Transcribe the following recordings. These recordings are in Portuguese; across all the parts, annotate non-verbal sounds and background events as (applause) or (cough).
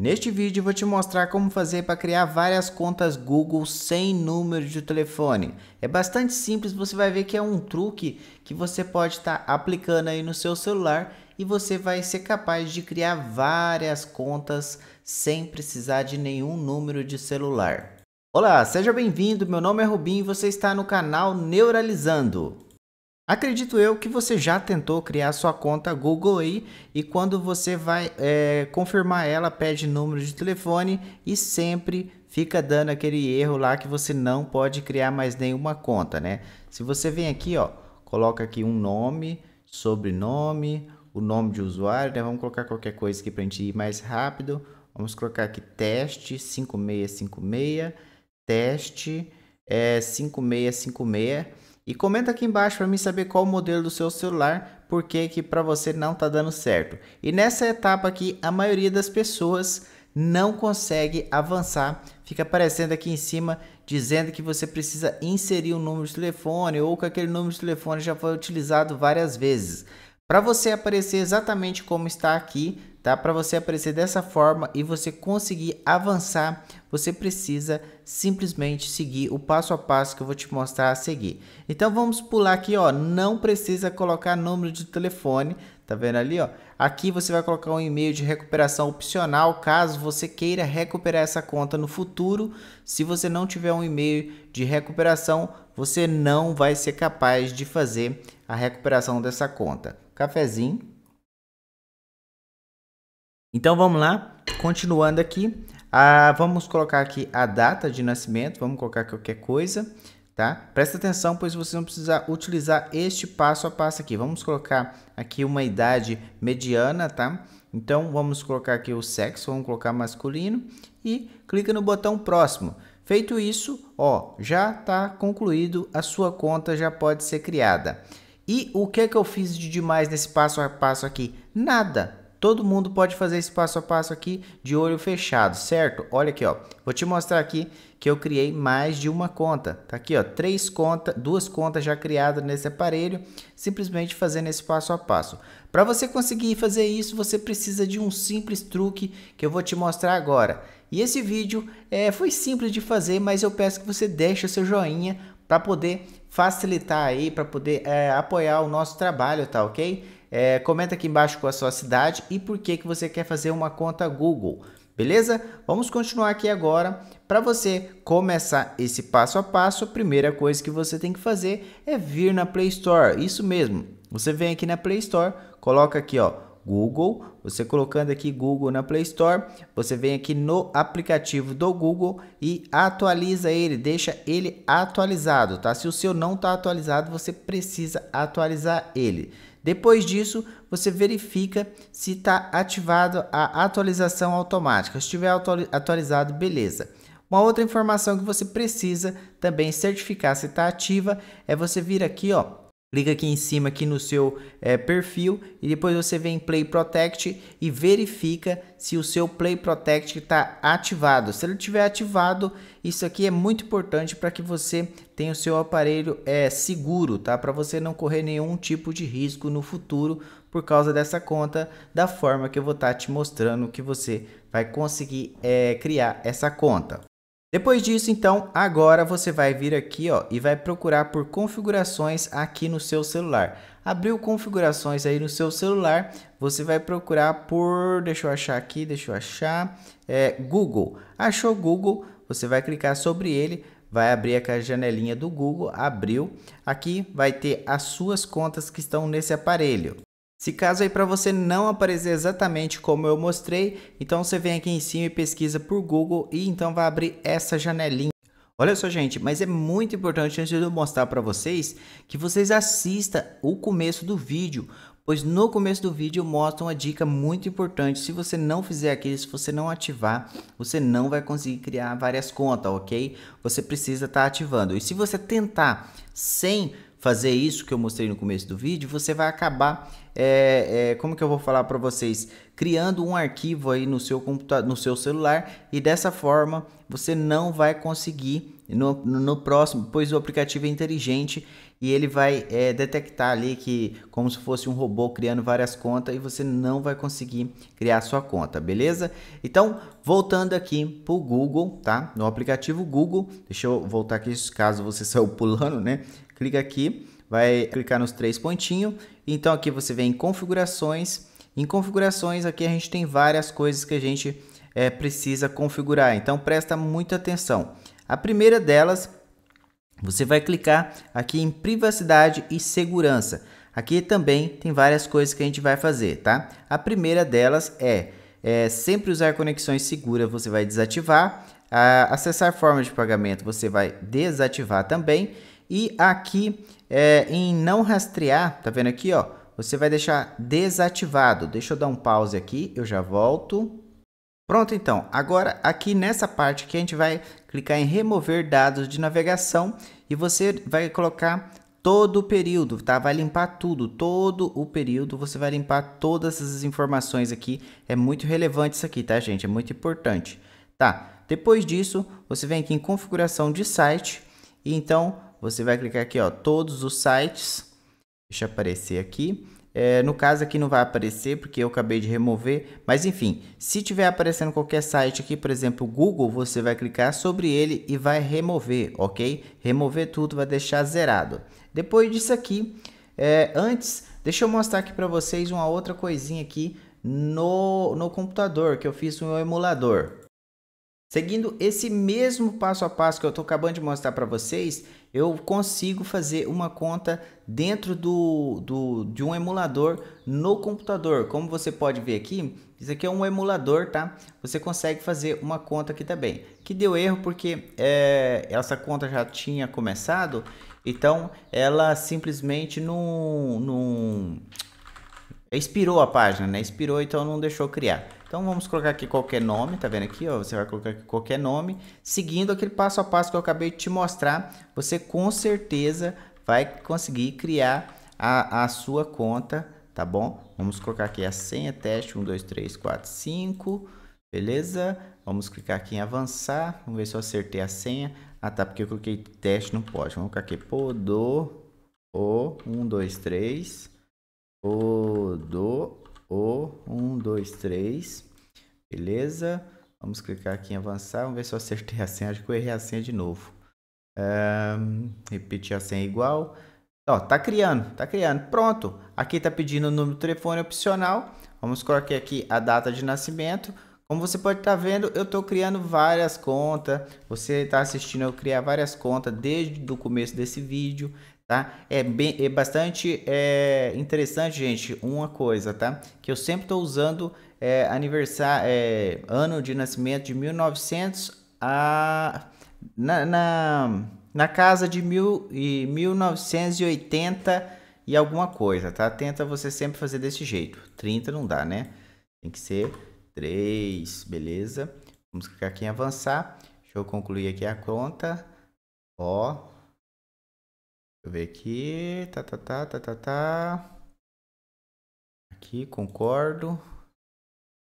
Neste vídeo vou te mostrar como fazer para criar várias contas Google sem número de telefone. É bastante simples, você vai ver que é um truque que você pode estar tá aplicando aí no seu celular e você vai ser capaz de criar várias contas sem precisar de nenhum número de celular. Olá, seja bem-vindo, meu nome é Rubinho e você está no canal Neuralizando. Acredito eu que você já tentou criar sua conta Google aí e quando você vai é, confirmar ela, pede número de telefone e sempre fica dando aquele erro lá que você não pode criar mais nenhuma conta, né? Se você vem aqui, ó, coloca aqui um nome, sobrenome, o nome de usuário, né? Vamos colocar qualquer coisa aqui para a gente ir mais rápido. Vamos colocar aqui teste 5656, teste é, 5656. E comenta aqui embaixo para mim saber qual o modelo do seu celular, por que que para você não está dando certo. E nessa etapa aqui, a maioria das pessoas não consegue avançar, fica aparecendo aqui em cima dizendo que você precisa inserir um número de telefone ou que aquele número de telefone já foi utilizado várias vezes. Para você aparecer exatamente como está aqui, tá? Para você aparecer dessa forma e você conseguir avançar, você precisa simplesmente seguir o passo a passo que eu vou te mostrar a seguir. Então vamos pular aqui, ó, não precisa colocar número de telefone, tá vendo ali, ó? Aqui você vai colocar um e-mail de recuperação opcional, caso você queira recuperar essa conta no futuro. Se você não tiver um e-mail de recuperação, você não vai ser capaz de fazer a recuperação dessa conta. Cafezinho então vamos lá, continuando aqui, ah, vamos colocar aqui a data de nascimento, vamos colocar qualquer coisa, tá? Presta atenção, pois vocês vão precisar utilizar este passo a passo aqui. Vamos colocar aqui uma idade mediana, tá? Então vamos colocar aqui o sexo, vamos colocar masculino e clica no botão próximo. Feito isso, ó, já está concluído, a sua conta já pode ser criada. E o que é que eu fiz de demais nesse passo a passo aqui? Nada, Todo mundo pode fazer esse passo a passo aqui de olho fechado, certo? Olha aqui, ó. Vou te mostrar aqui que eu criei mais de uma conta. Tá aqui, ó, três contas, duas contas já criadas nesse aparelho, simplesmente fazendo esse passo a passo. Para você conseguir fazer isso, você precisa de um simples truque que eu vou te mostrar agora. E esse vídeo é, foi simples de fazer, mas eu peço que você deixe o seu joinha para poder facilitar aí, para poder é, apoiar o nosso trabalho, tá ok? É, comenta aqui embaixo com a sua cidade e por que, que você quer fazer uma conta Google. Beleza? Vamos continuar aqui agora. Para você começar esse passo a passo, a primeira coisa que você tem que fazer é vir na Play Store. Isso mesmo. Você vem aqui na Play Store, coloca aqui, ó, Google. Você colocando aqui Google na Play Store, você vem aqui no aplicativo do Google e atualiza ele, deixa ele atualizado, tá? Se o seu não está atualizado, você precisa atualizar ele. Depois disso, você verifica se está ativada a atualização automática. Se estiver atualizado, beleza. Uma outra informação que você precisa também certificar se está ativa é você vir aqui, ó, Clica aqui em cima aqui no seu é, perfil e depois você vem em Play Protect e verifica se o seu Play Protect está ativado. Se ele estiver ativado, isso aqui é muito importante para que você tenha o seu aparelho é, seguro, tá? Para você não correr nenhum tipo de risco no futuro por causa dessa conta, da forma que eu vou estar tá te mostrando que você vai conseguir é, criar essa conta. Depois disso, então, agora você vai vir aqui ó, e vai procurar por configurações aqui no seu celular. Abriu configurações aí no seu celular, você vai procurar por, deixa eu achar aqui, deixa eu achar, é, Google. Achou Google, você vai clicar sobre ele, vai abrir aquela janelinha do Google, abriu. Aqui vai ter as suas contas que estão nesse aparelho. Se caso aí para você não aparecer exatamente como eu mostrei, então você vem aqui em cima e pesquisa por Google e então vai abrir essa janelinha. Olha só, gente, mas é muito importante antes de eu mostrar para vocês que vocês assistam o começo do vídeo, pois no começo do vídeo eu mostro uma dica muito importante. Se você não fizer aquilo, se você não ativar, você não vai conseguir criar várias contas, ok? Você precisa estar tá ativando. E se você tentar sem fazer isso que eu mostrei no começo do vídeo, você vai acabar é, é, como que eu vou falar para vocês? Criando um arquivo aí no seu computador, no seu celular e dessa forma você não vai conseguir no, no próximo, pois o aplicativo é inteligente e ele vai é, detectar ali que como se fosse um robô criando várias contas e você não vai conseguir criar sua conta, beleza? Então, voltando aqui para o Google, tá? No aplicativo Google, deixa eu voltar aqui caso você (laughs) saiu pulando, né? Clica aqui vai clicar nos três pontinhos. Então aqui você vem em configurações. Em configurações aqui a gente tem várias coisas que a gente é, precisa configurar. Então presta muita atenção. A primeira delas, você vai clicar aqui em privacidade e segurança. Aqui também tem várias coisas que a gente vai fazer, tá? A primeira delas é, é sempre usar conexões seguras, você vai desativar. A, acessar forma de pagamento, você vai desativar também. E aqui é, em não rastrear, tá vendo aqui, ó? Você vai deixar desativado. Deixa eu dar um pause aqui, eu já volto. Pronto, então. Agora, aqui nessa parte que a gente vai clicar em remover dados de navegação e você vai colocar todo o período, tá? Vai limpar tudo, todo o período, você vai limpar todas as informações aqui. É muito relevante isso aqui, tá, gente? É muito importante. Tá, depois disso, você vem aqui em configuração de site e então você vai clicar aqui, ó, todos os sites. Deixa aparecer aqui. É, no caso aqui não vai aparecer porque eu acabei de remover, mas enfim, se tiver aparecendo qualquer site aqui, por exemplo, Google, você vai clicar sobre ele e vai remover, ok? Remover tudo, vai deixar zerado. Depois disso aqui, é, antes, deixa eu mostrar aqui para vocês uma outra coisinha aqui no, no computador que eu fiz um emulador. Seguindo esse mesmo passo a passo que eu estou acabando de mostrar para vocês, eu consigo fazer uma conta dentro do, do, de um emulador no computador. Como você pode ver aqui, isso aqui é um emulador, tá? Você consegue fazer uma conta aqui também. Que deu erro porque é, essa conta já tinha começado, então ela simplesmente não, não expirou a página, né? Expirou, então não deixou criar. Então vamos colocar aqui qualquer nome, tá vendo aqui? Ó, você vai colocar aqui qualquer nome. Seguindo aquele passo a passo que eu acabei de te mostrar, você com certeza vai conseguir criar a, a sua conta, tá bom? Vamos colocar aqui a senha teste 1, 2, 3, 4, 5, beleza? Vamos clicar aqui em avançar, vamos ver se eu acertei a senha. Ah tá, porque eu coloquei teste, não pode. Vamos colocar aqui podo, o, 1, 2, 3, podo, o um dois três Beleza? Vamos clicar aqui em avançar. Vamos ver se eu acertei a senha. Acho que eu errei a senha de novo. Um, repetir a senha igual. Ó, tá criando, tá criando. Pronto. Aqui tá pedindo o número de telefone opcional. Vamos colocar aqui a data de nascimento. Como você pode estar tá vendo, eu estou criando várias contas. Você está assistindo eu criar várias contas desde o começo desse vídeo tá? É, bem, é bastante é, interessante, gente, uma coisa, tá? Que eu sempre estou usando é, aniversário, é, ano de nascimento de 1900 a... na, na, na casa de mil, e 1980 e alguma coisa, tá? Tenta você sempre fazer desse jeito. 30 não dá, né? Tem que ser 3, beleza? Vamos clicar aqui em avançar. Deixa eu concluir aqui a conta. Ó, Deixa eu ver aqui. Tá, tá, tá, tá, tá, tá. Aqui, concordo.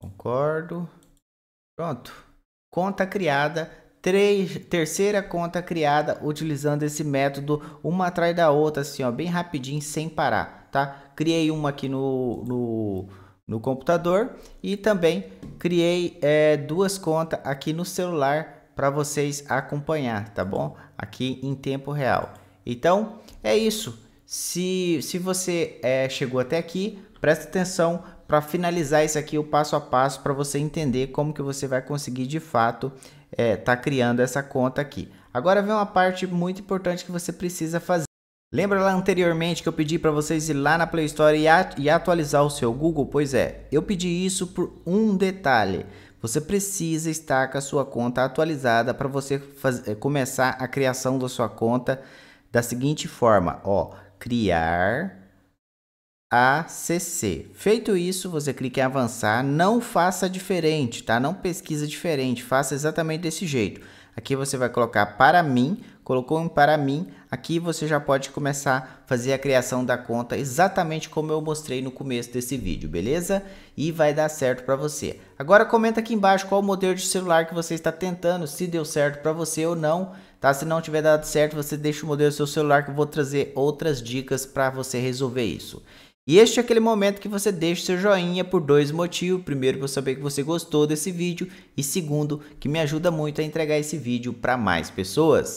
Concordo. Pronto. Conta criada. Três, terceira conta criada utilizando esse método, uma atrás da outra, assim, ó, bem rapidinho, sem parar, tá? Criei uma aqui no, no, no computador e também criei é, duas contas aqui no celular para vocês acompanhar, tá bom? Aqui em tempo real. Então, é isso. Se, se você é, chegou até aqui, presta atenção para finalizar isso aqui, o passo a passo, para você entender como que você vai conseguir, de fato, é, tá criando essa conta aqui. Agora vem uma parte muito importante que você precisa fazer. Lembra lá anteriormente que eu pedi para vocês ir lá na Play Store e, at e atualizar o seu Google? Pois é, eu pedi isso por um detalhe. Você precisa estar com a sua conta atualizada para você é, começar a criação da sua conta da seguinte forma, ó, criar ACC. Feito isso, você clica em avançar, não faça diferente, tá? Não pesquisa diferente, faça exatamente desse jeito. Aqui você vai colocar para mim, colocou em para mim, aqui você já pode começar a fazer a criação da conta exatamente como eu mostrei no começo desse vídeo, beleza? E vai dar certo para você. Agora comenta aqui embaixo qual modelo de celular que você está tentando, se deu certo para você ou não tá? Se não tiver dado certo, você deixa o modelo do seu celular que eu vou trazer outras dicas para você resolver isso. E este é aquele momento que você deixa seu joinha por dois motivos. Primeiro, para eu saber que você gostou desse vídeo. E segundo, que me ajuda muito a entregar esse vídeo para mais pessoas.